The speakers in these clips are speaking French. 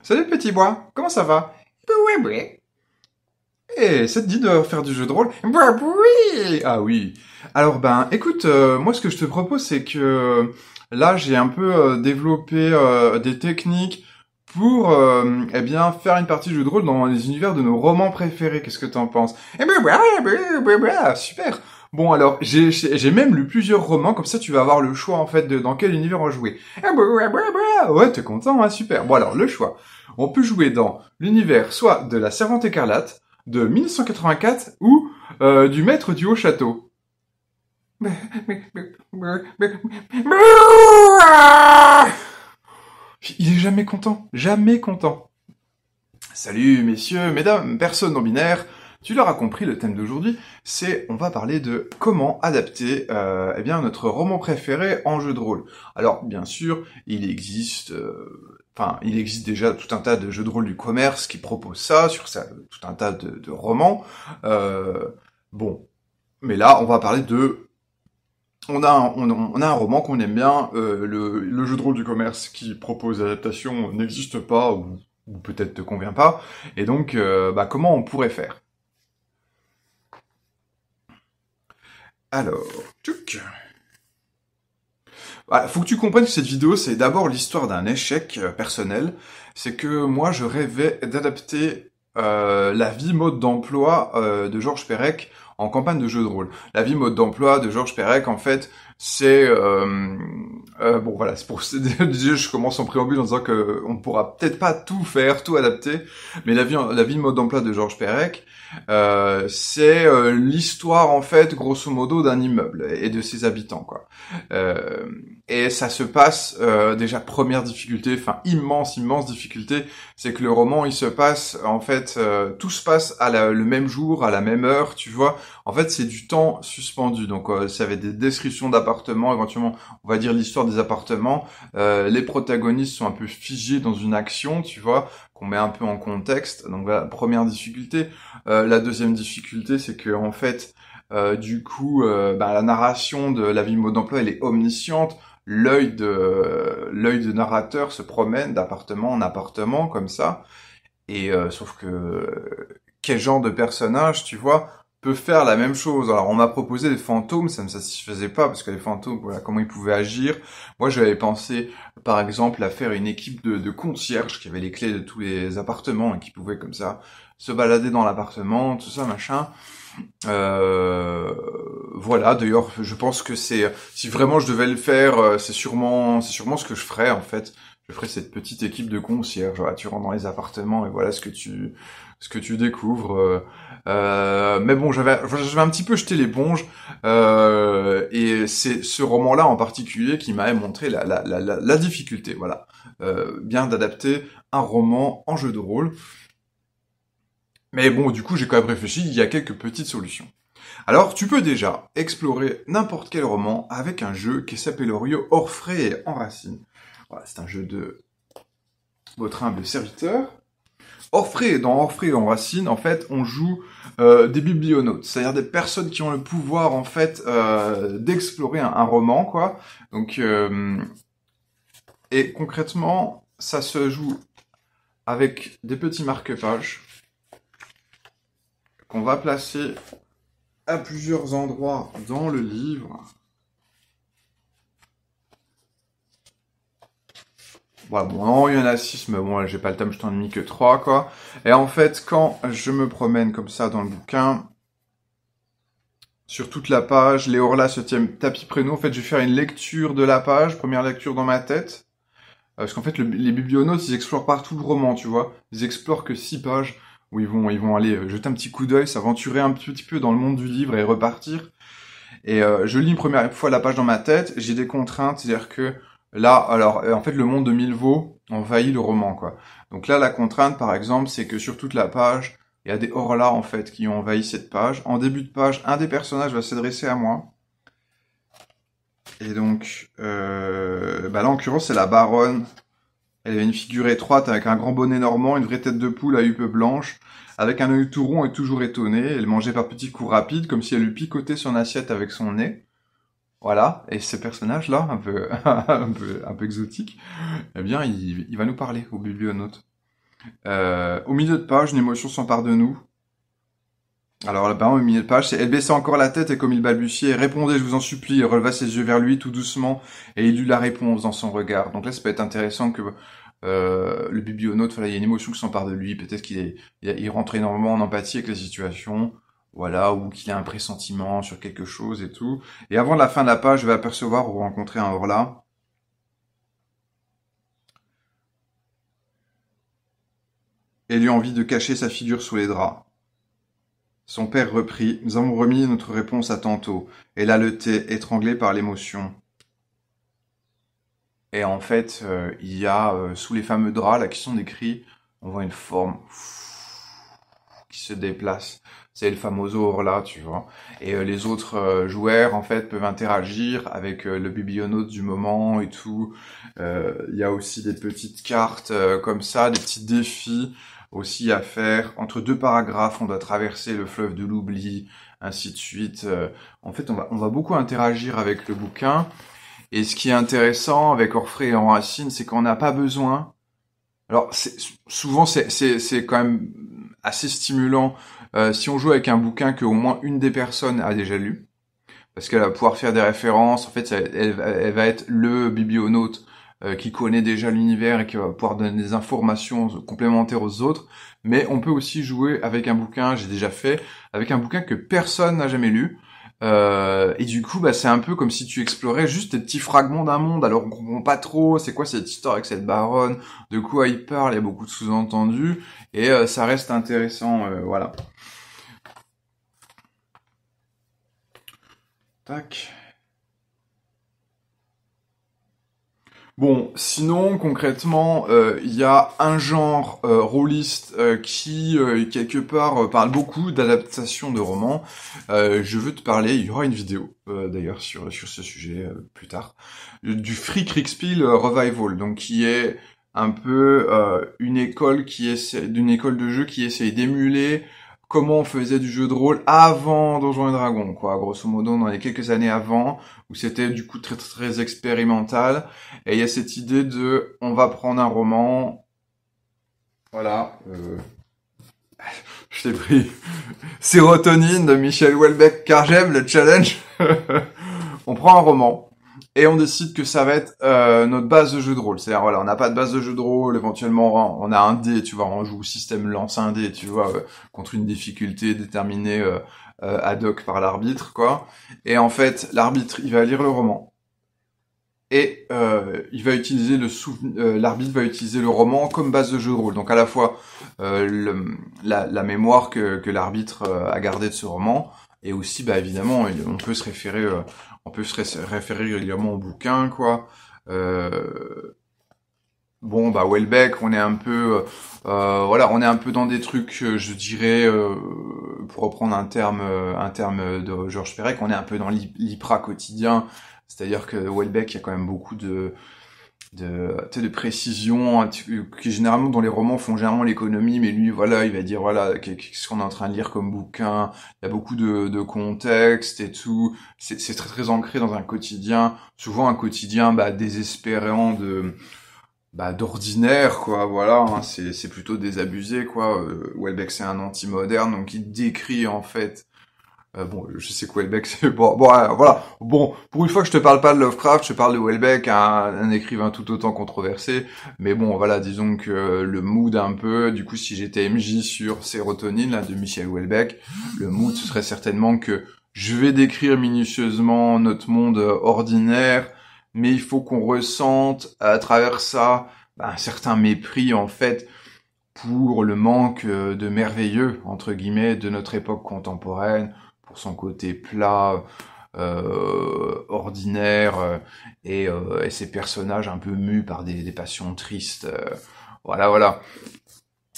Salut petit bois, comment ça va Et Eh, ça te dit de faire du jeu de rôle Ah oui Alors ben, écoute, euh, moi ce que je te propose c'est que euh, là j'ai un peu euh, développé des techniques pour eh bien faire une partie de jeu de rôle dans les univers de nos romans préférés. Qu'est-ce que t'en penses Eh ah, super Bon alors, j'ai même lu plusieurs romans, comme ça tu vas avoir le choix en fait de dans quel univers on jouer. Eh ben, ouais, t'es content, hein, super. Bon alors, le choix. On peut jouer dans l'univers soit de la Servante écarlate, de 1984 ou euh, du Maître du Haut Château. Il est jamais content, jamais content. Salut messieurs, mesdames, personnes non binaires, tu l'auras compris, le thème d'aujourd'hui, c'est on va parler de comment adapter euh, eh bien, notre roman préféré en jeu de rôle. Alors bien sûr, il existe... Euh, enfin, il existe déjà tout un tas de jeux de rôle du commerce qui proposent ça, sur ça, tout un tas de, romans. Euh, bon, mais là, on va parler de on a, un, on a un, roman qu'on aime bien, euh, le, jeu de rôle du commerce qui propose l'adaptation n'existe pas ou, peut-être te convient pas, et donc bah, comment on pourrait faire Alors, tu bah, faut que tu comprennes que cette vidéo, c'est d'abord l'histoire d'un échec euh, personnel. C'est que moi, je rêvais d'adapter euh, la vie mode d'emploi euh, de Georges Perec en campagne de jeu de rôle. La vie mode d'emploi de Georges Perec, en fait, c'est euh, bon voilà, c'est pour je commence en préambule en disant que on pourra peut-être pas tout faire, tout adapter, mais la vie, la vie de mode d'emploi de Georges Perec, euh, c'est euh, l'histoire en fait, grosso modo, d'un immeuble et de ses habitants quoi. et ça se passe déjà première difficulté, enfin immense, immense difficulté, c'est que le roman il se passe en fait, tout se passe à le même jour, à la même heure, tu vois. En fait, c'est du temps suspendu. Donc, euh, ça avait des descriptions d'appartements, éventuellement, on va dire l'histoire des appartements. Euh, les protagonistes sont un peu figés dans une action, tu vois, qu'on met un peu en contexte. Donc, la première difficulté. Euh, la deuxième difficulté, c'est que en fait, du coup, bah, la narration de la vie mode d'emploi, elle est omnisciente l'œil de l'œil de narrateur se promène d'appartement en appartement comme ça et sauf que quel genre de personnage tu vois peut faire la même chose. Alors on m'a proposé des fantômes, ça ne me satisfaisait pas parce que les fantômes, voilà comment ils pouvaient agir. Moi j'avais pensé par exemple à faire une équipe de, de, concierges qui avait les clés de tous les appartements et qui pouvaient comme ça se balader dans l'appartement, tout ça machin. Euh, voilà. D'ailleurs, je pense que c'est si vraiment je devais le faire, euh, c'est sûrement c'est sûrement ce que je ferais en fait. Je ferais cette petite équipe de concierges. Voilà, tu rentres dans les appartements et voilà ce que tu ce que tu découvres. Euh, euh, mais bon, j'avais, j'avais un petit peu jeté l'éponge, euh, et c'est ce roman-là en particulier qui m'avait montré la, la, la, la, difficulté, voilà, euh, bien d'adapter un roman en jeu de rôle. Mais bon, du coup, j'ai quand même réfléchi, il y a quelques petites solutions. Alors, tu peux déjà explorer n'importe quel roman avec un jeu qui s'appelle Orio Orfraie et Enracine. Voilà, c'est un jeu de votre humble serviteur. Orfrey, dans Orfrey en Racine, en fait, on joue euh, des biblionautes, c'est-à-dire des personnes qui ont le pouvoir, en fait, euh, d'explorer un, roman, quoi. Donc, euh, et concrètement, ça se joue avec des petits marque-pages qu'on va placer à plusieurs endroits dans le livre. Ouais, bon, il y en a 6, mais bon, j'ai pas le temps, je t'en ai mis que 3, quoi. Et en fait, quand je me promène comme ça dans le bouquin, sur toute la page, les horla se tiennent tapis prénom, en fait, je vais faire une lecture de la page, première lecture dans ma tête. Euh, parce qu'en fait, les biblionautes, ils explorent partout le roman, tu vois. Ils explorent que six pages où ils vont, ils vont aller euh, jeter un petit coup d'œil, s'aventurer un petit peu dans le monde du livre et repartir. Et euh, je lis une première fois la page dans ma tête, j'ai des contraintes, c'est-à-dire que Là, alors, euh, en fait, le monde de Milvaux envahit le roman, quoi. Donc là, la contrainte, par exemple, c'est que sur toute la page, il y a des horlas en fait, qui ont envahi cette page. En début de page, un des personnages va s'adresser à moi. Et donc, euh, bah là, en l'occurrence, c'est la baronne. Elle avait une figure étroite avec un grand bonnet normand, une vraie tête de poule à huppe blanche, avec un œil tout rond et toujours étonné. Elle mangeait par petits coups rapides, comme si elle eût picoté son assiette avec son nez. Voilà, et ce personnage-là, un peu, un peu, un peu exotique, eh bien, il, va nous parler au bibliothèque. Euh, au milieu de page, une émotion s'empare de nous. Alors, là-bas, au milieu de page, c'est elle baissait encore la tête et comme il balbutiait, répondez, je vous en supplie, releva ses yeux vers lui tout doucement et il eut la réponse dans son regard. Donc là, ça peut être intéressant que euh, le bibliothèque, il y a une émotion qui s'empare de lui, peut-être qu'il il, rentre énormément en empathie avec la situation, voilà, ou qu'il a un pressentiment sur quelque chose et tout. Et avant la fin de la page, je vais apercevoir ou rencontrer un Orla. Et lui envie de cacher sa figure sous les draps. Son père reprit. Nous avons remis notre réponse à tantôt. Et là, le thé, étranglé par l'émotion. Et en fait, euh, il y a euh, sous les fameux draps là qui sont décrits, on voit une forme qui se déplace c'est le or là tu vois. Et euh, les autres euh, joueurs, en fait, peuvent interagir avec euh, le Bibliothèque du moment et tout. Il y a aussi des petites cartes comme ça, des petits défis aussi à faire. Entre deux paragraphes, on doit traverser le fleuve de l'oubli, ainsi de suite. en fait, on va, on va beaucoup interagir avec le bouquin. Et ce qui est intéressant avec Orfray et Enracine, c'est qu'on n'a pas besoin... Alors, souvent, c'est quand même assez stimulant euh, si on joue avec un bouquin que au moins une des personnes a déjà lu, parce qu'elle va pouvoir faire des références. En fait, elle, va être le biblionaute euh, qui connaît déjà l'univers et qui va pouvoir donner des informations complémentaires aux autres. Mais on peut aussi jouer avec un bouquin, j'ai déjà fait, avec un bouquin que personne n'a jamais lu. Euh, et du coup, bah, c'est un peu comme si tu explorais juste des petits fragments d'un monde. Alors on comprend pas trop, c'est quoi cette histoire avec cette baronne, de quoi il parle, il y a beaucoup de sous-entendus, et euh, ça reste intéressant, voilà. Bon, sinon, concrètement, euh, il y a un genre euh, rôliste euh, qui, quelque part, parle beaucoup d'adaptation de romans. je veux te parler, il y aura une vidéo, d'ailleurs, sur, sur ce sujet plus tard, du Free Kriegspiel Revival, donc qui est un peu une école qui essaie, d'une école de jeu qui essaye d'émuler comment on faisait du jeu de rôle avant Donjons et Dragons, quoi. Grosso modo, dans les quelques années avant, où c'était du coup très très expérimental. Et il y a cette idée de, on va prendre un roman, voilà. Euh... Je t'ai pris Sérotonine de Michel Houellebecq, car j'aime le challenge. on prend un roman et on décide que ça va être euh, notre base de jeu de rôle. C'est-à-dire, voilà, on n'a pas de base de jeu de rôle, éventuellement, on a un dé, tu vois, on joue au système lance un dé, tu vois, euh, contre une difficulté déterminée euh, ad hoc par l'arbitre, quoi. Et en fait, l'arbitre, il va lire le roman. Et il va utiliser le l'arbitre va utiliser le roman comme base de jeu de rôle. Donc à la fois la, mémoire que, que l'arbitre a gardée de ce roman, et aussi, bah, évidemment, on peut se référer, euh, on peut se référer régulièrement au bouquin, quoi. Euh, bon, bah, Welbeck, on est un peu, euh, voilà, on est un peu dans des trucs, je dirais, pour reprendre un terme, un terme de Georges Perec, on est un peu dans l'hypra quotidien. C'est-à-dire que Welbeck, il y a quand même beaucoup de, de, de précision, qui généralement dans les romans font généralement l'économie, mais lui, voilà, il va dire, voilà, qu'est-ce qu'on est en train de lire comme bouquin, il y a beaucoup de, de contexte et tout, c'est très très ancré dans un quotidien, souvent un quotidien bah, désespérant de bah, d'ordinaire, quoi, voilà, hein. c'est plutôt désabusé, quoi. Euh, Welbeck, c'est un anti-moderne, donc il décrit, en fait, euh, bon, je sais que Welbeck, c'est bon, euh, voilà. Bon, pour une fois que je te parle pas de Lovecraft, je parle de Welbeck, un, écrivain tout autant controversé. Mais bon, voilà, disons que euh, le mood un peu. Du coup, si j'étais MJ sur Sérotonine là de Michel Welbeck, le mood ce serait certainement que je vais décrire minutieusement notre monde ordinaire, mais il faut qu'on ressente à travers ça ben, un certain mépris en fait pour le manque de merveilleux entre guillemets de notre époque contemporaine son côté plat, euh, ordinaire, euh, euh, et, ses personnages un peu mus par des passions tristes. voilà, voilà.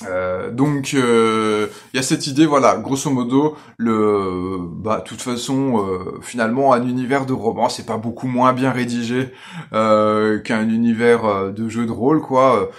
Euh, donc il euh, y a cette idée, voilà, grosso modo, le, bah, toute façon, euh, finalement, un univers de roman, c'est pas beaucoup moins bien rédigé qu'un univers de jeu de rôle, quoi.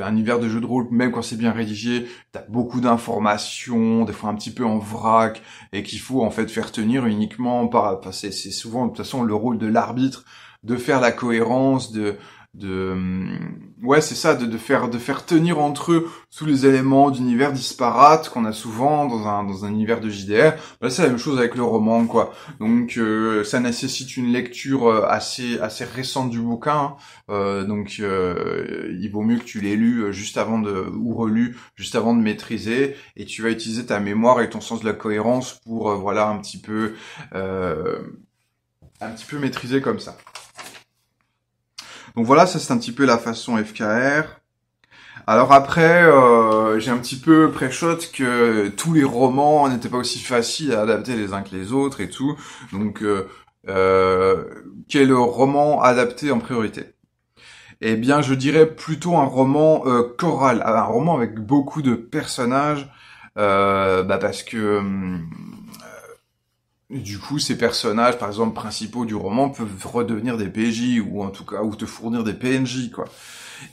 Un univers de jeu de rôle, même quand c'est bien rédigé, t'as beaucoup d'informations, des fois un petit peu en vrac, et qu'il faut en fait faire tenir uniquement par, enfin, c'est souvent de toute façon le rôle de l'arbitre de faire la cohérence, de de hum, ouais, c'est ça, de, de, faire de faire tenir entre eux tous les éléments d'univers disparates qu'on a souvent dans un dans un univers de JDR. Bah, c'est la même chose avec le roman, quoi. Donc euh, ça nécessite une lecture euh, assez assez récente du bouquin. Hein. Euh, donc il vaut mieux que tu l'aies lu juste avant de ou relu juste avant de maîtriser et tu vas utiliser ta mémoire et ton sens de la cohérence pour voilà un petit peu un petit peu maîtriser comme ça. Donc voilà, ça c'est un petit peu la façon FKR. Alors après, euh, j'ai un petit peu préchot que tous les romans n'étaient pas aussi faciles à adapter les uns que les autres et tout. Donc, euh, euh quel roman adapté en priorité Eh bien, je dirais plutôt un roman euh, choral, ah, un roman avec beaucoup de personnages, bah, parce que hum, du coup, ces personnages, par exemple, principaux du roman, peuvent redevenir des PJ, ou en tout cas, ou te fournir des PNJ, quoi.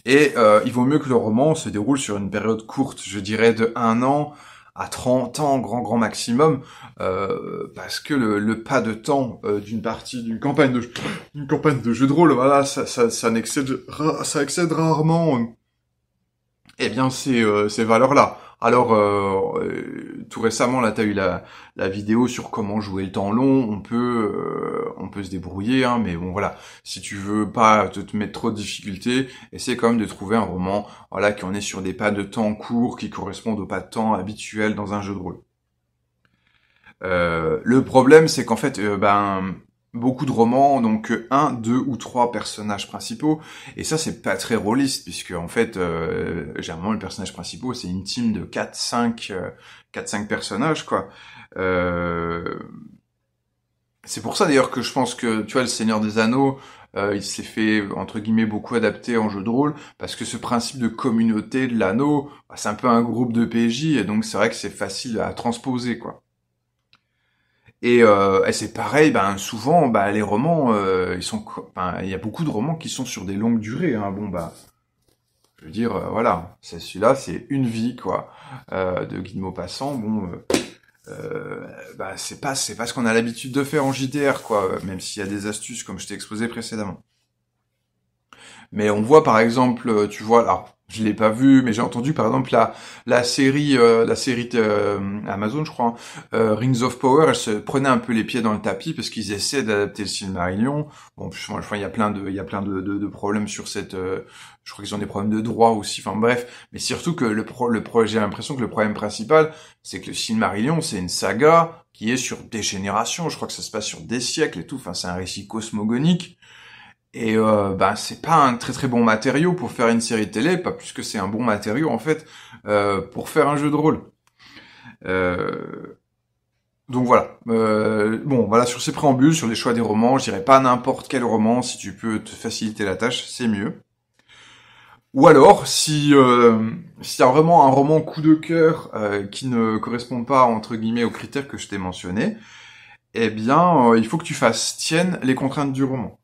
Et euh, il vaut mieux que le roman se déroule sur une période courte, je dirais de un an à 30 ans, grand grand maximum, euh, parce que le, pas de temps euh, d'une partie d'une campagne de une campagne de jeu de rôle, voilà, ça ça, ça, excède, ça excède rarement, eh bien ces ces valeurs là. Alors tout récemment, là, tu as eu la, vidéo sur comment jouer le temps long. On peut, euh, on peut se débrouiller, hein, mais bon, voilà. Si tu veux pas te, te mettre trop de difficultés, essaie quand même de trouver un roman, voilà, qui en est sur des pas de temps courts qui correspondent aux pas de temps habituels dans un jeu de rôle. Euh, le problème, c'est qu'en fait, euh, ben, beaucoup de romans, donc euh, un, deux ou trois personnages principaux, et ça c'est pas très rôliste, puisque en fait, euh, généralement le personnage principal c'est une team de 4, 5, 4, personnages, quoi. Euh, c'est pour ça d'ailleurs que je pense que, tu vois, le Seigneur des Anneaux, il s'est fait, entre guillemets, beaucoup adapter en jeu de rôle, parce que ce principe de communauté de l'anneau, bah, c'est un peu un groupe de PJ, et donc c'est vrai que c'est facile à transposer, quoi. Euh, et, c'est pareil, ben souvent, ben, les romans, euh, ils sont, ben, il y a beaucoup de romans qui sont sur des longues durées. Hein. Bon bah, je veux dire, euh, voilà, c'est celui-là, c'est une vie quoi, de Guillemot passant Bon, ben, c'est pas, c'est pas ce qu'on a l'habitude de faire en JDR quoi, même s'il y a des astuces comme je t'ai exposé précédemment. Mais on voit par exemple, tu vois, alors je l'ai pas vu, mais j'ai entendu par exemple la la série euh, la série euh, Amazon, je crois, euh, Rings of Power, elle se prenait un peu les pieds dans le tapis parce qu'ils essaient d'adapter le Silmarillion. Bon, enfin, il y a plein de il y a plein de, de, problèmes sur cette. je crois qu'ils ont des problèmes de droit aussi. Enfin bref, mais surtout que le pro, le j'ai l'impression que le problème principal, c'est que le Silmarillion, c'est une saga qui est sur des générations. Je crois que ça se passe sur des siècles et tout. Enfin, c'est un récit cosmogonique et euh, bah, c'est pas un très très bon matériau pour faire une série de télé, pas plus que c'est un bon matériau en fait euh, pour faire un jeu de rôle. Euh, donc voilà. Euh, bon voilà sur ces préambules, sur les choix des romans, je dirais pas n'importe quel roman si tu peux te faciliter la tâche, c'est mieux. Ou alors si s'il y a vraiment un roman coup de cœur qui ne correspond pas entre guillemets aux critères que je t'ai mentionnés, eh bien il faut que tu fasses tienne les contraintes du roman.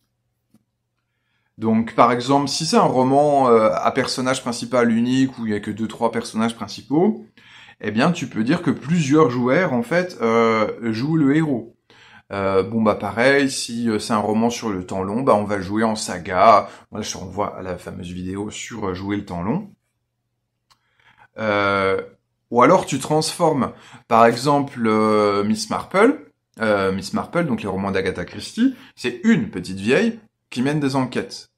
Donc, par exemple, si c'est un roman euh, à personnage principal unique où il y a que deux trois personnages principaux, eh bien, tu peux dire que plusieurs joueurs en fait euh, jouent le héros. Euh, bon bah pareil, si c'est un roman sur le temps long, bah on va jouer en saga. Voilà, je renvoie à la fameuse vidéo sur jouer le temps long. ou alors tu transformes, par exemple, Miss Marple. Miss Marple, donc les romans d'Agatha Christie, c'est une petite vieille qui des enquêtes.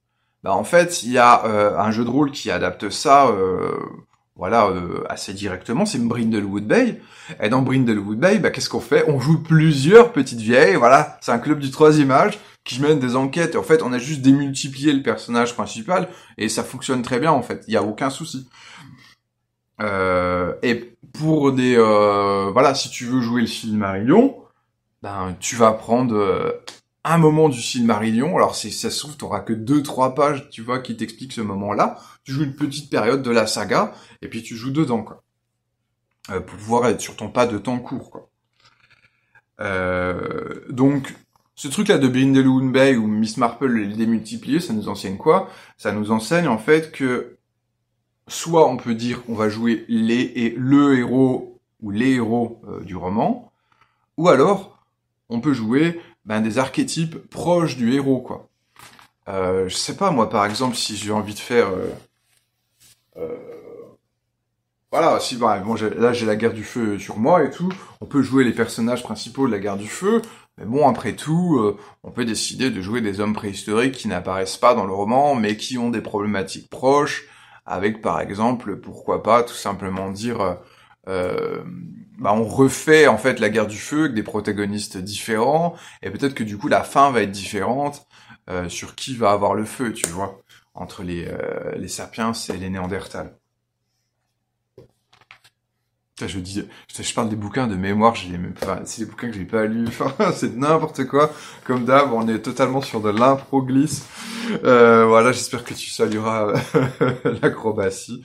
Bah, en fait, il y a euh, un jeu de rôle qui adapte ça, euh, voilà, euh, assez directement. C'est Brindlewood Bay. Et dans Brindlewood Bay, bah, qu'est-ce qu'on fait On joue plusieurs petites vieilles. Voilà, c'est un club du troisième âge qui mène des enquêtes. en fait, on a juste démultiplié le personnage principal et ça fonctionne très bien. En fait, il y a aucun souci. et pour des, voilà, si tu veux jouer le film Marion, ben tu vas prendre un moment du Silmarillion. Alors si ça se trouve, t'auras que deux trois pages, tu vois, qui t'expliquent ce moment-là. Tu joues une petite période de la saga et puis tu joues dedans, quoi, euh, pour pouvoir être sur ton pas de temps court, quoi. Euh, donc ce truc-là de Grindelwald Bay ou Miss Marple les ça nous enseigne quoi Ça nous enseigne en fait que soit on peut dire qu'on va jouer les et le héros ou les héros euh, du roman, ou alors on peut jouer ben, des archétypes proches du héros, quoi. Euh, je sais pas, moi, par exemple, si j'ai envie de faire... Euh, euh, voilà, si bah, bon, là j'ai la guerre du feu sur moi et tout, on peut jouer les personnages principaux de la guerre du feu, mais bon, après tout, euh, on peut décider de jouer des hommes préhistoriques qui n'apparaissent pas dans le roman, mais qui ont des problématiques proches, avec par exemple, pourquoi pas tout simplement dire bah, on refait en fait la guerre du feu avec des protagonistes différents et peut-être que du coup la fin va être différente euh, sur qui va avoir le feu, tu vois, entre les, euh, les sapiens et les néandertals je dis, je parle des bouquins de mémoire, je même pas, c'est des bouquins que j'ai pas lus, enfin, c'est n'importe quoi. Comme d'hab, on est totalement sur de l'improglisse. Euh, voilà, j'espère que tu salueras euh, l'acrobatie.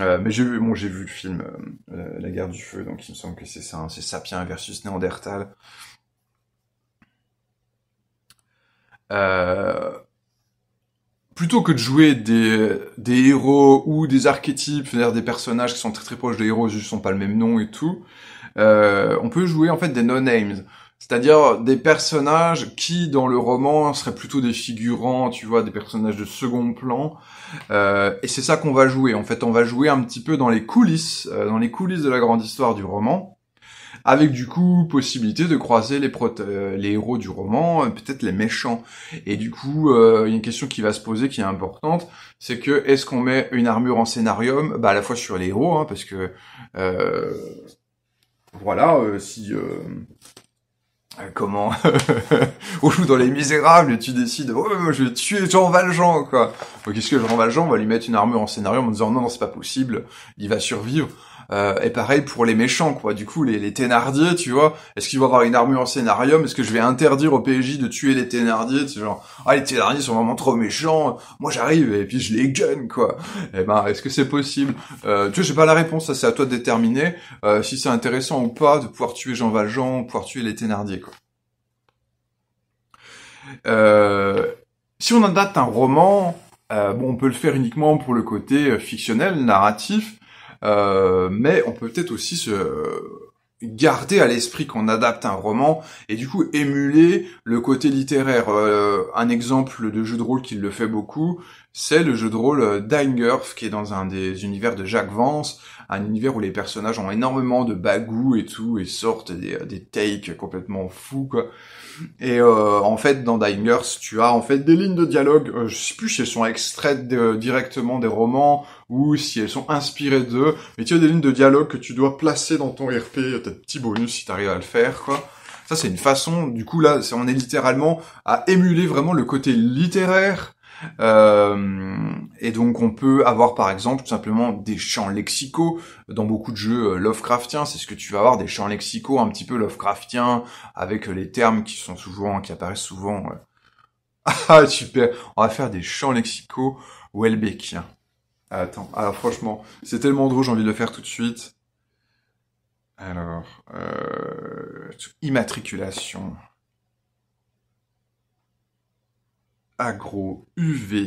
Euh, mais j'ai vu, bon, j'ai vu le film La Guerre du Feu, donc il me semble que c'est ça, hein, c'est Sapiens versus Néandertal. Euh, plutôt que de jouer des, des héros ou des archétypes, c'est-à-dire des personnages qui sont très très proches des héros, ne sont pas le même nom et tout, euh, on peut jouer en fait des no-names. C'est-à-dire des personnages qui, dans le roman, seraient plutôt des figurants, tu vois, des personnages de second plan. Euh, et c'est ça qu'on va jouer. En fait, on va jouer un petit peu dans les coulisses, euh, dans les coulisses de la grande histoire du roman avec du coup possibilité de croiser les, euh, les héros du roman, euh, peut-être les méchants. Et du coup, euh, il y a une question qui va se poser qui est importante, c'est que est-ce qu'on met une armure en scénarium, bah à la fois sur les héros, hein, parce que voilà, si comment on joue dans les misérables et tu décides oh je vais tuer Jean Valjean quoi. Qu'est-ce que Jean Valjean on va lui mettre une armure en scénarium, en disant non non c'est pas possible, il va survivre. Euh, et pareil pour les méchants, quoi. Du coup, les, les Thénardier, tu vois, est-ce qu'ils vont avoir une armure en scénarium Est-ce que je vais interdire au PJ de tuer les Thénardier C'est genre, ah, les thénardiers sont vraiment trop méchants, moi j'arrive et puis je les gun, quoi. Eh ben, est-ce que c'est possible euh, Tu vois, j'ai pas la réponse, ça c'est à toi de déterminer euh, si c'est intéressant ou pas de pouvoir tuer Jean Valjean, pouvoir tuer les thénardiers quoi. Euh, si on adapte un roman, bon, on peut le faire uniquement pour le côté fictionnel, narratif, euh, mais on peut peut-être aussi se euh, garder à l'esprit qu'on adapte un roman et du coup émuler le côté littéraire. Euh, un exemple de jeu de rôle qui le fait beaucoup, c'est le jeu de rôle euh, Dying qui est dans un des univers de Jacques Vance, un univers où les personnages ont énormément de bagou et tout, et sortent des, euh, takes complètement fous, quoi. Et euh, en fait, dans Dying tu as en fait des lignes de dialogue, je sais plus si elles sont extraites directement des romans, ou si elles sont inspirées d'eux, mais tu as des lignes de dialogue que tu dois placer dans ton RP, t'as des petits bonus si t'arrives à le faire, quoi. Ça, c'est une façon, du coup, là, on est littéralement à émuler vraiment le côté littéraire euh, et donc on peut avoir par exemple tout simplement des champs lexicaux dans beaucoup de jeux euh, Lovecraftiens, c'est ce que tu vas avoir des champs lexicaux un petit peu Lovecraftiens avec euh, les termes qui sont souvent qui apparaissent souvent. Euh. Ah super, on va faire des champs lexicaux Welbeckiens. Attends, alors ah, franchement, c'est tellement drôle, j'ai envie de le faire tout de suite. Alors, euh, immatriculation. agro, UV,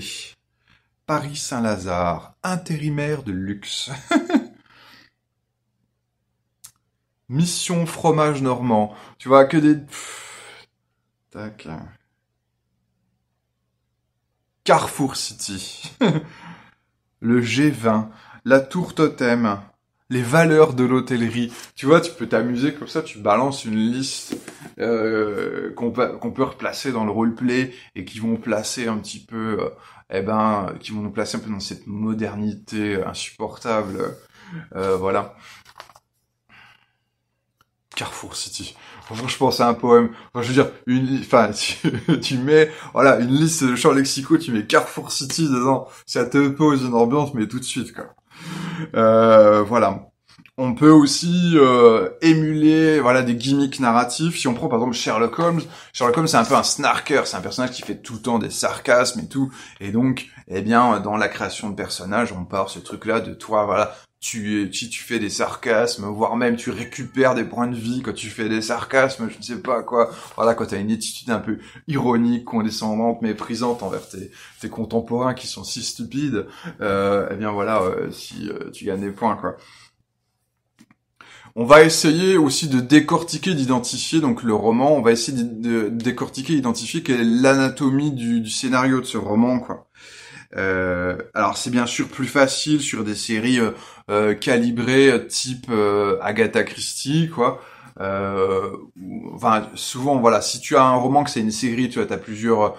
Paris Saint-Lazare, intérimaire de luxe. Mission fromage normand. Tu vois, que des... tac. Carrefour City. Le G20. La tour totem les valeurs de l'hôtellerie. Tu vois, tu peux t'amuser comme ça, tu balances une liste euh, qu'on peut, replacer dans le roleplay et qui vont placer un petit peu, euh, eh ben, qui vont nous placer un peu dans cette modernité insupportable. Euh, voilà. Carrefour City. Franchement, je pense à un poème. Enfin, je veux dire, une, enfin, tu, mets, voilà, une liste de champs lexicaux, tu mets Carrefour City dedans. Ça te pose une ambiance, mais tout de suite, quoi. Euh, voilà. On peut aussi euh, émuler voilà des gimmicks narratifs. Si on prend par exemple Sherlock Holmes, Sherlock Holmes c'est un peu un snarker, c'est un personnage qui fait tout le temps des sarcasmes et tout. Et donc, eh bien, dans la création de personnages, on part ce truc-là de toi, voilà, tu, si tu fais des sarcasmes, voire même tu récupères des points de vie quand tu fais des sarcasmes, je ne sais pas quoi. Voilà, quand tu as une attitude un peu ironique, condescendante, méprisante envers tes, contemporains qui sont si stupides, euh, eh bien voilà, euh, si euh, tu gagnes des points, quoi. On va essayer aussi de décortiquer, d'identifier donc le roman. On va essayer de décortiquer, d'identifier quelle est l'anatomie du, scénario de ce roman, quoi. Euh, alors c'est bien sûr plus facile sur des séries euh, euh calibrées euh, type Agatha Christie, quoi. enfin, souvent, voilà, si tu as un roman que c'est une série, tu vois, as plusieurs,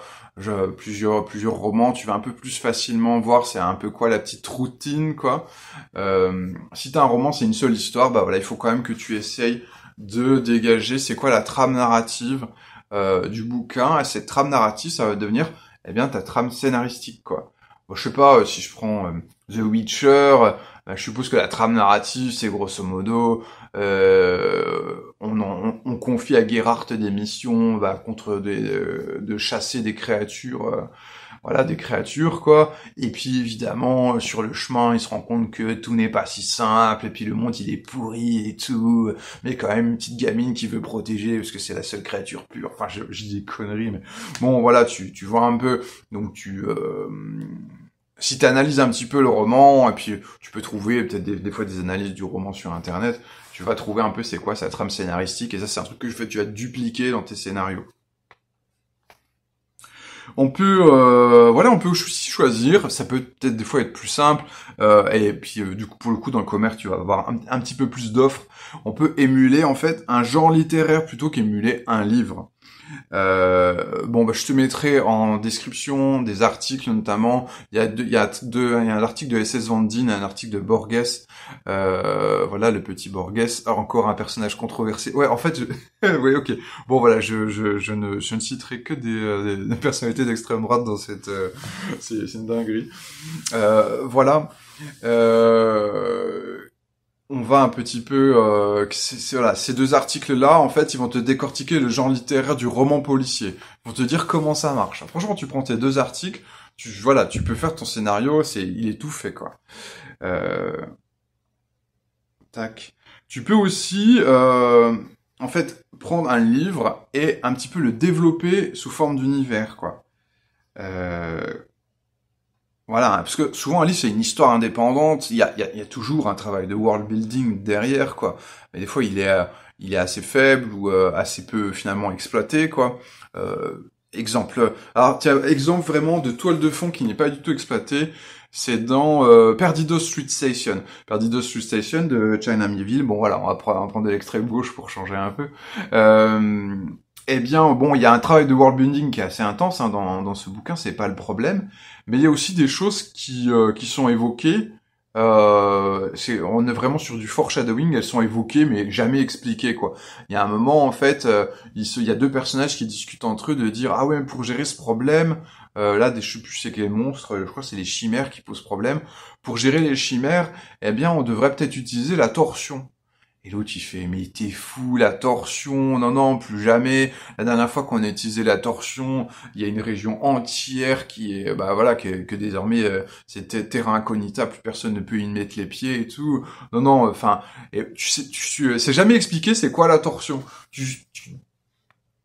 plusieurs, plusieurs romans, tu vas un peu plus facilement voir c'est un peu quoi la petite routine, quoi. si t'as un roman, c'est une seule histoire, bah voilà, il faut quand même que tu essayes de dégager c'est quoi la trame narrative du bouquin. Et cette trame narrative, ça va devenir eh bien ta trame scénaristique quoi je sais pas, euh, si je prends euh, The Witcher, euh, je suppose que la trame narrative, c'est grosso modo, on, confie à Gerhardt des missions, contre de chasser des créatures, voilà, des créatures quoi. Et puis évidemment, sur le chemin, il se rend compte que tout n'est pas si simple, et puis le monde il est pourri et tout, mais quand même une petite gamine qui veut protéger parce que c'est la seule créature pure. Enfin, je, dis des conneries, mais bon, voilà, tu, vois un peu, donc tu si tu analyses un petit peu le roman, et puis tu peux trouver peut-être des, fois des analyses du roman sur Internet, tu vas trouver un peu c'est quoi sa trame scénaristique, et ça c'est un truc que je fais, tu vas dupliquer dans tes scénarios. On peut, euh, voilà, on peut aussi choisir. Ça peut peut-être des fois être plus simple. Euh, et puis euh, du coup, pour le coup, dans le commerce, tu vas avoir un petit peu plus d'offres. On peut émuler en fait un genre littéraire plutôt qu'émuler un livre. Euh, bon, bah, je te mettrai en description des articles, notamment il y a deux, il un article de SS Vandine, un article de Borges. Euh, voilà, le petit Borges, ah, encore un personnage controversé. Ouais, en fait, je... ouais, ok. Bon, voilà, je, ne, ne citerai que euh, des, personnalités d'extrême droite dans cette, euh, c'est, une dinguerie. voilà. Euh, on va un petit peu euh, voilà, ces deux articles là en fait ils vont te décortiquer le genre littéraire du roman policier ils vont te dire comment ça marche franchement tu prends tes deux articles tu voilà tu peux faire ton scénario c'est il est tout fait quoi euh... tac tu peux aussi euh, en fait prendre un livre et un petit peu le développer sous forme d'univers quoi euh voilà, parce que souvent un livre, c'est une histoire indépendante. Il y a, toujours un travail de world building derrière, quoi. Mais des fois il est euh, il est assez faible ou euh, assez peu finalement exploité, quoi. Euh, exemple, alors exemple vraiment de toile de fond qui n'est pas du tout exploitée, c'est dans Perdido Street Station. Perdido Street Station de China Mieville. Bon voilà, on va, prendre, on va de l'extrême gauche pour changer un peu eh bien, bon, il y a un travail de world qui est assez intense hein, dans, dans, ce bouquin, c'est pas le problème, mais il y a aussi des choses qui, euh, qui sont évoquées. Euh, on est vraiment sur du foreshadowing, elles sont évoquées mais jamais expliquées quoi. Il y a un moment en fait, euh, il, il, y a deux personnages qui discutent entre eux de dire ah ouais pour gérer ce problème, euh, là des je sais plus c'est quel monstre, je crois c'est les chimères qui posent problème. Pour gérer les chimères, eh bien on devrait peut-être utiliser la torsion. Et l'autre, il fait, mais t'es fou, la torsion, non, non, plus jamais. La dernière fois qu'on a utilisé la torsion, il y a une région entière qui est, bah voilà, que, que désormais, euh, c'était terrain incognita, plus personne ne peut y mettre les pieds et tout. Non, non, enfin, tu sais, tu, euh, jamais expliqué c'est quoi la torsion. Tu, tu,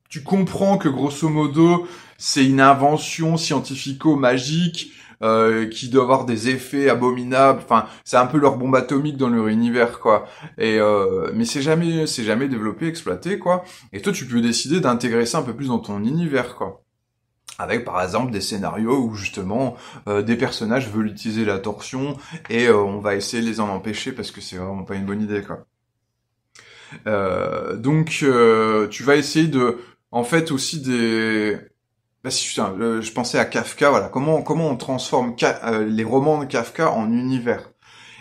tu comprends que grosso modo, c'est une invention scientifico-magique euh, qui doit avoir des effets abominables. Enfin, c'est un peu leur bombe atomique dans leur univers, quoi. Et euh, mais c'est jamais, c'est jamais développé, exploité, quoi. Et toi, tu peux décider d'intégrer ça un peu plus dans ton univers, quoi avec par exemple des scénarios où justement euh, des personnages veulent utiliser la torsion et on va essayer de les en empêcher parce que c'est vraiment pas une bonne idée quoi. donc tu vas essayer de en fait aussi des bah, je, pensais à Kafka, voilà. Comment, comment on transforme euh, les romans de Kafka en univers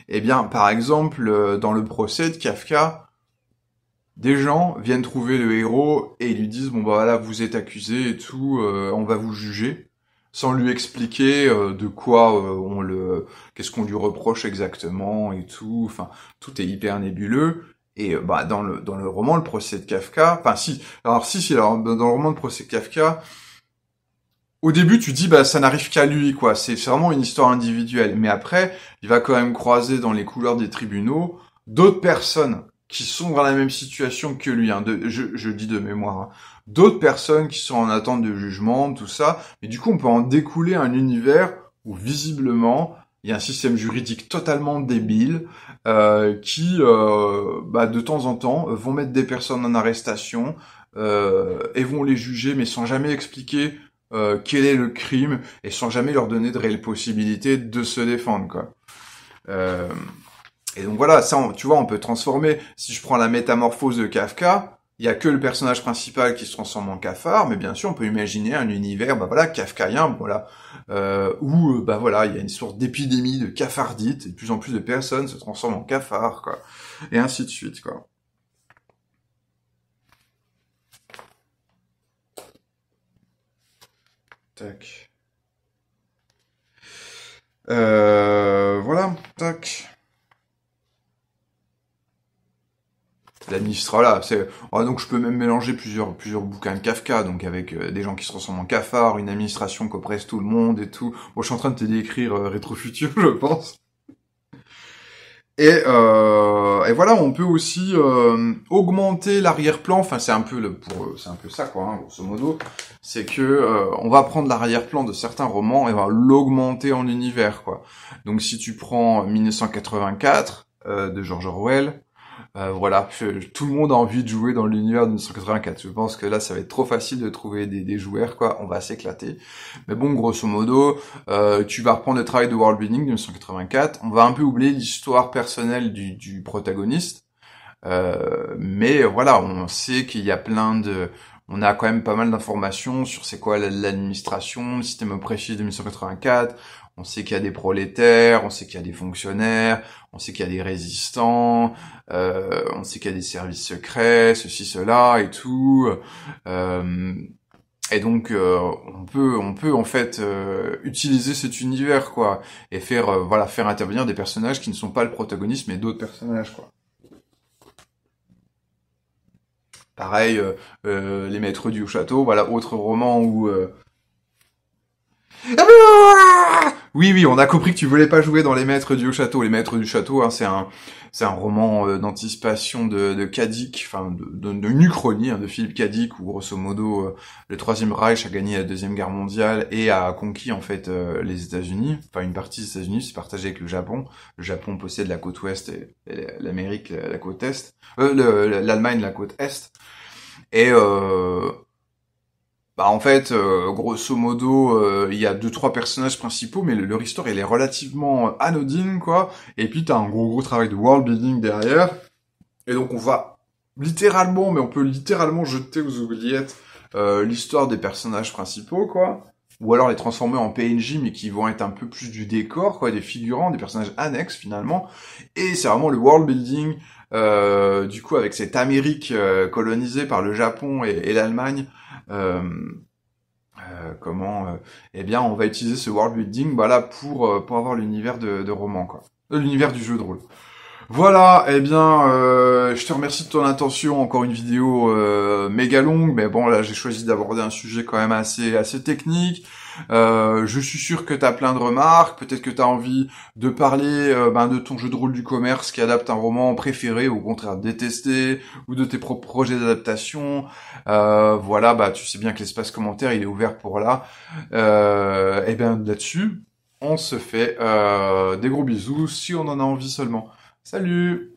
Eh bien, par exemple, euh, dans le procès de Kafka, des gens viennent trouver le héros et ils lui disent bon bah voilà vous êtes accusé et tout, euh, on va vous juger, sans lui expliquer de quoi on le, qu'est-ce qu'on lui reproche exactement et tout. Enfin, tout est hyper nébuleux. Et bah dans le dans le roman le procès de Kafka, enfin si, alors si si dans le roman de procès de Kafka au début, tu dis, bah, ça n'arrive qu'à lui, quoi. C'est vraiment une histoire individuelle. Mais après, il va quand même croiser dans les couleurs des tribunaux d'autres personnes qui sont dans la même situation que lui. Hein. je, dis de mémoire. Hein. D'autres personnes qui sont en attente de jugement, tout ça. Et du coup, on peut en découler un univers où visiblement, il y a un système juridique totalement débile euh, qui, euh, bah, de temps en temps, vont mettre des personnes en arrestation euh, et vont les juger, mais sans jamais expliquer euh, quel est le crime et sans jamais leur donner de réelles possibilité de se défendre quoi. Euh, et donc voilà, ça tu vois, on peut transformer. Si je prends la métamorphose de Kafka, il y a que le personnage principal qui se transforme en cafard, mais bien sûr on peut imaginer un univers, bah voilà, kafkaïen, voilà, euh, où euh, bah voilà, il y a une sorte d'épidémie de cafardite et de plus en plus de personnes se transforment en cafards quoi, et ainsi de suite quoi. Tac. Euh, voilà, tac. C'est... Oh, donc je peux même mélanger plusieurs, plusieurs bouquins de Kafka, donc avec euh, des gens qui se ressemblent en cafard, une administration qui oppresse tout le monde et tout. bon, je suis en train de te décrire euh, Rétro Futur, je pense. Euh, et, voilà, on peut aussi euh, augmenter l'arrière-plan. Enfin, c'est un peu le, pour, euh, c'est un peu ça quoi, hein, grosso modo. C'est que on va prendre l'arrière-plan de certains romans et va l'augmenter en univers quoi. Donc si tu prends 1984 de George Orwell, euh, voilà, tout le monde a envie de jouer dans l'univers de 1984. Je pense que là, ça va être trop facile de trouver des, joueurs, quoi. On va s'éclater. Mais bon, grosso modo, euh, tu vas reprendre le travail de World Building de 1984. On va un peu oublier l'histoire personnelle du, protagoniste. Euh, mais voilà, on sait qu'il y a plein de... On a quand même pas mal d'informations sur c'est quoi l'administration, le système précis de 1984. On sait qu'il y a des prolétaires, on sait qu'il y a des fonctionnaires, on sait qu'il y a des résistants, euh, on sait qu'il y a des services secrets, ceci, cela et tout. Euh, et donc euh, on peut on peut en fait utiliser cet univers quoi et faire voilà faire intervenir des personnages qui ne sont pas le protagoniste mais d'autres personnages quoi. Pareil les maîtres du château voilà autre roman où Oui, oui, on a compris que tu voulais pas jouer dans Les Maîtres du château Les Maîtres du Château, hein, c'est un, c'est un roman euh, d'anticipation de, de enfin de, de, de hein, de Philippe Kadik, où grosso modo euh, le Troisième Reich a gagné la Deuxième Guerre mondiale et a conquis en fait euh, les États-Unis. Enfin, une partie des États-Unis c'est partagé avec le Japon. Le Japon possède la côte ouest et, l'Amérique la, côte est, l'Allemagne la côte est. Et bah en fait, euh, grosso modo, euh, il y a deux trois personnages principaux, mais leur histoire elle est relativement anodine quoi. Et puis t'as un gros gros travail de world building derrière. Et donc on va littéralement, mais on peut littéralement jeter aux oubliettes euh, l'histoire des personnages principaux quoi. Ou alors les transformer en PNJ, mais qui vont être un peu plus du décor quoi, des figurants, des personnages annexes finalement. Et c'est vraiment le world building. du coup, avec cette Amérique colonisée par le Japon et l'Allemagne, euh, euh, comment euh, eh bien on va utiliser ce world building voilà pour pour avoir l'univers de, de roman quoi l'univers du jeu de rôle voilà, eh bien, euh, je te remercie de ton attention. Encore une vidéo euh, méga longue, mais bon, là, j'ai choisi d'aborder un sujet quand même assez, assez technique. Euh, je suis sûr que tu as plein de remarques, peut-être que tu as envie de parler ben, de ton jeu de rôle du commerce qui adapte un roman préféré, au contraire détesté, ou de tes propres projets d'adaptation. voilà, bah tu sais bien que l'espace commentaire il est ouvert pour là. Eh bien là-dessus, on se fait des gros bisous si on en a envie seulement. Salut